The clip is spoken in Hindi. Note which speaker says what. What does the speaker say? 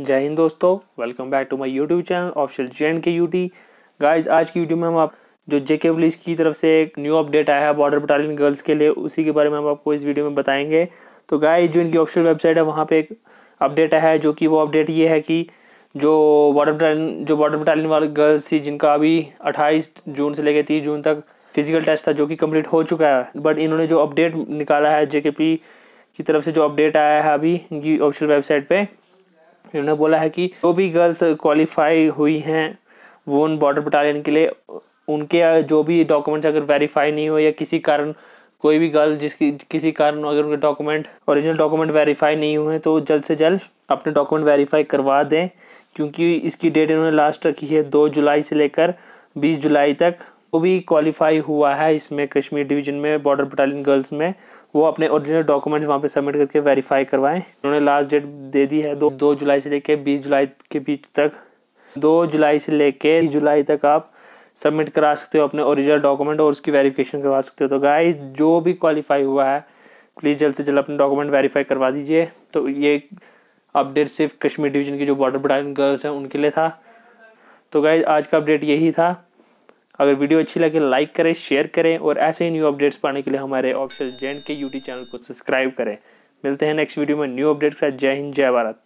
Speaker 1: जय हिंद दोस्तों welcome back to my YouTube channel official J and K U T guys आज की वीडियो में हम आप जो जे के पुलिस की तरफ से एक न्यू अपडेट आया है बॉर्डर बटालियन गर्ल्स के लिए उसी के बारे में हम आपको इस वीडियो में बताएंगे तो गाइज जो इनकी ऑफिशियल वेबसाइट है वहाँ पर एक अपडेट आया है जो कि वो अपडेट ये है कि जो बॉर्डर बटालियन जो बॉर्डर बटालियन वाली गर्ल्स थी जिनका अभी अट्ठाईस जून से लेकर तीस जून तक फिजिकल टेस्ट था जो कि कम्प्लीट हो चुका है बट इन्होंने जो अपडेट निकाला है जे की तरफ से जो अपडेट आया है अभी इनकी ऑफिशियल वेबसाइट पर इन्होंने बोला है कि जो भी गर्ल्स क्वालिफाई हुई हैं वो उन बॉर्डर बटालियन के लिए उनके जो भी डॉक्यूमेंट्स अगर वेरीफाई नहीं हुए या किसी कारण कोई भी गर्ल जिसकी किसी कारण अगर उनके डॉक्यूमेंट ओरिजिनल डॉक्यूमेंट वेरीफाई नहीं हुए तो जल्द से जल्द अपने डॉक्यूमेंट वेरीफाई करवा दें क्योंकि इसकी डेट इन्होंने लास्ट रखी है दो जुलाई से लेकर बीस जुलाई तक वो भी क्वालिफाई हुआ है इसमें कश्मीर डिवीजन में बॉर्डर बटालियन गर्ल्स में वो अपने ओरिजिनल डॉक्यूमेंट्स वहाँ पे सबमिट करके वेरीफाई करवाएं उन्होंने लास्ट डेट दे दी है दो दो जुलाई से लेके बीस जुलाई के बीच तक दो जुलाई से लेके जुलाई तक आप सबमिट करा सकते हो अपने ओरिजिनल डॉक्यूमेंट और उसकी वेरीफिकेशन करवा सकते हो तो गाय जो भी क्वालिफाई हुआ है प्लीज़ जल्द से जल्द अपने डॉक्यूमेंट वेरीफाई करवा दीजिए तो ये अपडेट सिर्फ कश्मीर डिवीजन की जो बॉर्डर बटालियन गर्ल्स हैं उनके लिए था तो गाइज आज का अपडेट यही था अगर वीडियो अच्छी लगे लाइक करें शेयर करें और ऐसे ही न्यू अपडेट्स पाने के लिए हमारे ऑफिशियल जे के यूट्यूब चैनल को सब्सक्राइब करें मिलते हैं नेक्स्ट वीडियो में न्यू अपडेट्स का जय हिंद जय भारत